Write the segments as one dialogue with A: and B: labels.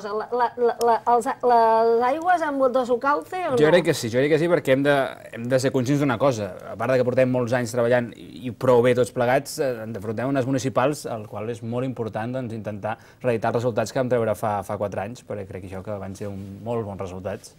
A: els, les aigües amb dos o o no? Jo crec que sí, jo crec que sí, perquè hem de, hem de ser conscients d'una cosa. A part de que portem molts anys treballant i prou bé tots plegats, eh, ens afrontem unes municipals, el qual és molt important doncs, intentar reeditar els resultats que vam treure fa, fa quatre anys, perquè crec que això que van ser un, molt bons resultats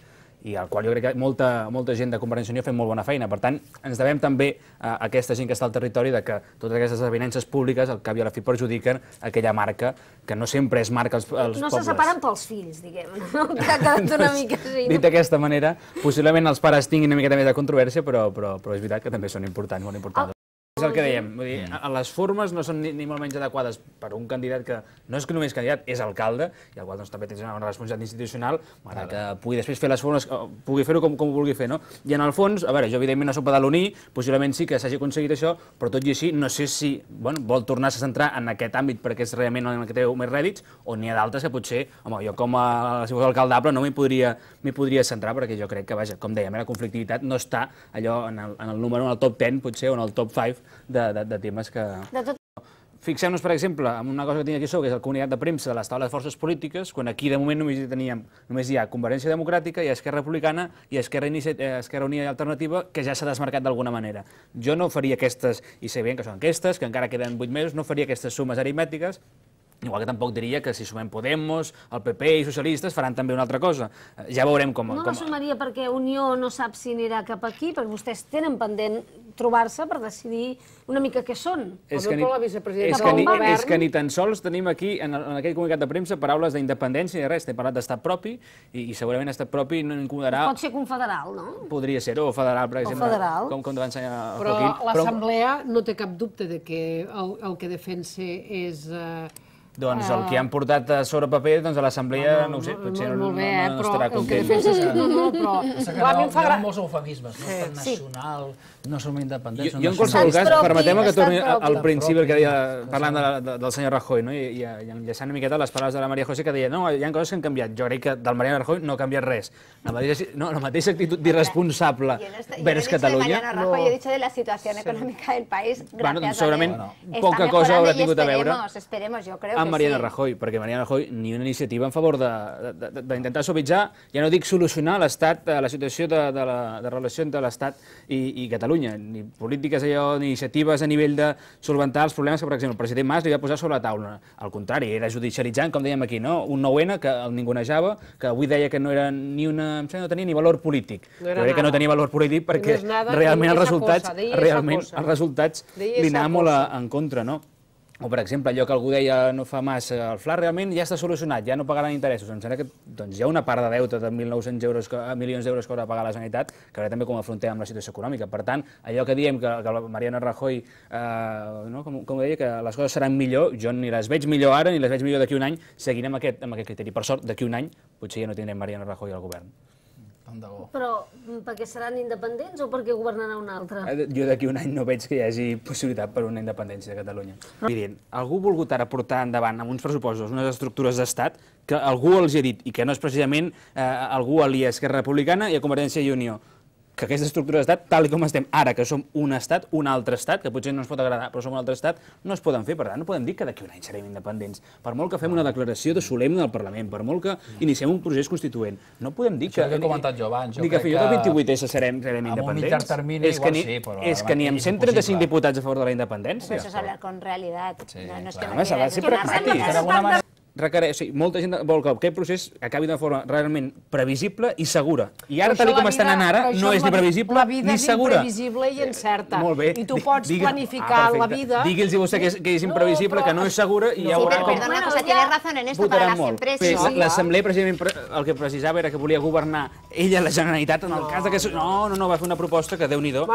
A: i al qual jo crec que molta, molta gent de Convergència Unió ha fet molt bona feina. Per tant, ens devem també a aquesta gent que està al territori de que totes aquestes avinences públiques al cap i a la fi perjudiquen aquella marca, que no sempre és marca als, als no pobles. No se separen pels fills, diguem, no? que ha quedat una mica així. Dit d'aquesta manera, possiblement els pares tinguin una miqueta més de controvèrsia, però, però, però és veritat que també són importants, molt importants. És el que dèiem, vull dir, les formes no són ni, molt menys adequades per un candidat que no és que només candidat, és alcalde, i el qual doncs, també té una responsabilitat institucional, que pugui després fer les formes, pugui fer-ho com, com ho vulgui fer, no? I en el fons, a veure, jo evidentment no soc pedaloní, possiblement sí que s'hagi aconseguit això, però tot i així no sé si bueno, vol tornar-se a centrar en aquest àmbit perquè és realment el que té més rèdits, o n'hi ha d'altres que potser, home, jo com a si fos alcaldable no m'hi podria, podria centrar perquè jo crec que, vaja, com dèiem, eh, la conflictivitat no està allò en el, en el número, en el top 10 potser, o en el top 5, de, de, de temes que... De tot... Fixem-nos, per exemple, en una cosa que tinc aquí sobre, que és el comunicat de premsa de les taules de forces polítiques, quan aquí de moment només hi, teníem, només hi ha Convergència Democràtica i Esquerra Republicana i Esquerra, Inici... Eh, Esquerra Unida Alternativa, que ja s'ha desmarcat d'alguna manera. Jo no faria aquestes, i sabien que són aquestes, que encara queden 8 mesos, no faria aquestes sumes aritmètiques, Igual que tampoc diria que si sumem Podemos, el PP i socialistes faran també una altra cosa. Ja veurem com... No com... la sumaria perquè Unió no sap si anirà cap aquí, perquè vostès tenen pendent trobar-se per decidir una mica què són. És que, ni, és, que ni, és que ni tan sols tenim aquí, en, en aquell comunicat de premsa, paraules d'independència i res. T'he parlat d'estat propi i, i segurament estat propi no incomodarà... Pot ser confederal, no? Podria ser, o federal, per exemple, o federal. com, com te va ensenyar el Però l'Assemblea Però... no té cap dubte de que el, el que defensa és... Eh, doncs el ah. que han portat sobre paper doncs a l'assemblea, no, ho sé, potser no, no eh, estarà content. No, no, però... a mi em fa gràcia. Hi ha molts eufemismes, no? Estat nacional, no som independents... Jo, en qualsevol cas, permetem que torni al principi, que deia, parlant de, del senyor Rajoy, no? I, enllaçant una miqueta les paraules de la Maria José, que deia, no, hi ha coses que han canviat. Jo crec que del Mariano Rajoy no ha canviat res. La mateixa, no, la mateixa actitud d'irresponsable vers Catalunya... Jo no he dit de dit de la situació econòmica del país, gràcies a Déu. Segurament poca cosa haurà tingut a veure. jo crec amb Mariana sí. Rajoy, perquè Mariana Rajoy ni una iniciativa en favor d'intentar suavitzar, ja no dic solucionar l'estat, eh, la situació de, de, la, de relació entre l'estat i, i Catalunya, ni polítiques allò, ni iniciatives a nivell de solventar els problemes que, per exemple, el president Mas li va posar sobre la taula. Al contrari, era judicialitzant, com dèiem aquí, no? un nou n que el ningunejava, que avui deia que no era ni una... Em sembla, no tenia ni valor polític. No era que no tenia valor polític perquè no nada, realment els resultats, realment els resultats li anava molt a, en contra, no? o, per exemple, allò que algú deia no fa massa, eh, el fla realment ja està solucionat, ja no pagaran interessos. Em sembla que doncs, hi ha una part de deute de 1.900 euros, milions d'euros que haurà de pagar la Generalitat, que veurà també com afrontem amb la situació econòmica. Per tant, allò que diem que, que la Mariana Rajoy, eh, no, com, com deia, que les coses seran millor, jo ni les veig millor ara ni les veig millor d'aquí un any, seguirem aquest, amb aquest criteri. Per sort, d'aquí un any potser ja no tindrem Mariana Rajoy al govern. Tant de bo. Però mm, perquè seran independents o perquè governarà un altre? Eh, jo d'aquí un any no veig que hi hagi possibilitat per una independència de Catalunya. Mirin, algú ha volgut ara portar endavant amb uns pressupostos unes estructures d'estat que algú els ha dit, i que no és precisament eh, algú aliè Esquerra Republicana i a Convergència i Unió, que aquesta estructura d'estat, tal com estem ara, que som un estat, un altre estat, que potser no ens pot agradar, però som un altre estat, no es poden fer. Per tant, no podem dir que d'aquí un any serem independents. Per molt que fem una declaració de solemne del Parlament, per molt que mm. iniciem un procés constituent, no podem dir que... Això que he comentat jo abans. Jo que, fins i tot 28S serem, serem independents. un és que ni, sí, però... És que ni amb 135 diputats a favor de la independència. Però això és la realitat. no, és que no, és que pragmàtic requereix, o sigui, molta gent vol que aquest procés acabi d'una forma realment previsible i segura. I ara, tal com estan anant ara, no és ni previsible ni segura. La vida és imprevisible i incerta. Molt bé. I tu pots planificar ah, la vida... Digui'ls vostè que és, que és imprevisible, que no és segura, i ja veurà com... perdona, cosa, tienes razón en esto para las empresas. L'Assemblea, precisament, el que precisava era que volia governar ella la Generalitat en el cas que... No, no, no, va fer una proposta que, déu-n'hi-do,